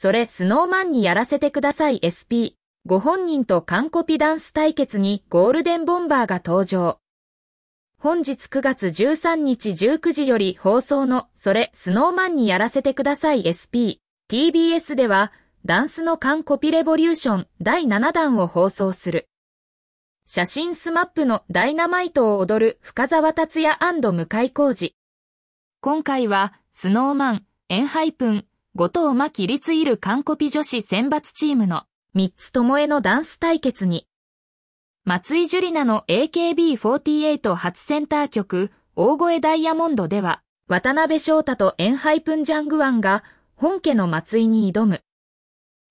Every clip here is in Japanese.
それスノーマンにやらせてください SP。ご本人と完コピダンス対決にゴールデンボンバーが登場。本日9月13日19時より放送のそれスノーマンにやらせてください SP。TBS ではダンスの完コピレボリューション第7弾を放送する。写真スマップのダイナマイトを踊る深沢達也向井浩二。今回はスノーマン、エンハイプン、後藤真希立いるコピ女子選抜チームの三つ巴のダンス対決に、松井樹里奈の AKB48 初センター曲、大声ダイヤモンドでは、渡辺翔太とエンハイプンジャングワンが本家の松井に挑む。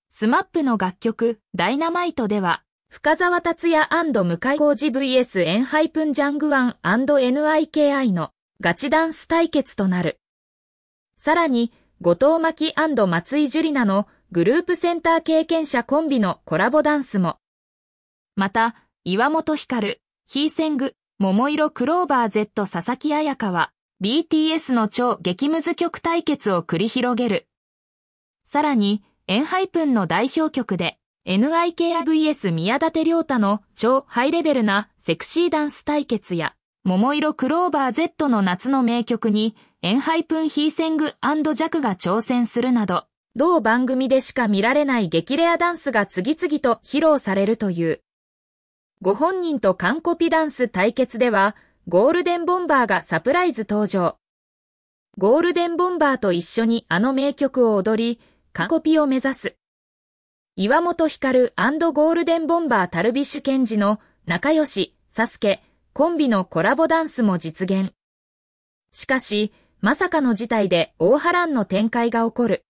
スマップの楽曲、ダイナマイトでは、深沢達也向井浩二 VS エンハイプンジャングワン &NIKI のガチダンス対決となる。さらに、後藤巻松井樹里奈のグループセンター経験者コンビのコラボダンスも。また、岩本光、ヒーセング、桃色クローバー Z 佐々木彩香は、BTS の超激ムズ曲対決を繰り広げる。さらに、エンハイプンの代表曲で、NIKVS 宮舘亮太の超ハイレベルなセクシーダンス対決や、桃色クローバー Z の夏の名曲に、エンハイプンヒーセングジャクが挑戦するなど、同番組でしか見られない激レアダンスが次々と披露されるという。ご本人と完コピダンス対決では、ゴールデンボンバーがサプライズ登場。ゴールデンボンバーと一緒にあの名曲を踊り、完コピを目指す。岩本光ゴールデンボンバータルビッシュケンジの仲良し、サスケ、コンビのコラボダンスも実現。しかし、まさかの事態で大波乱の展開が起こる。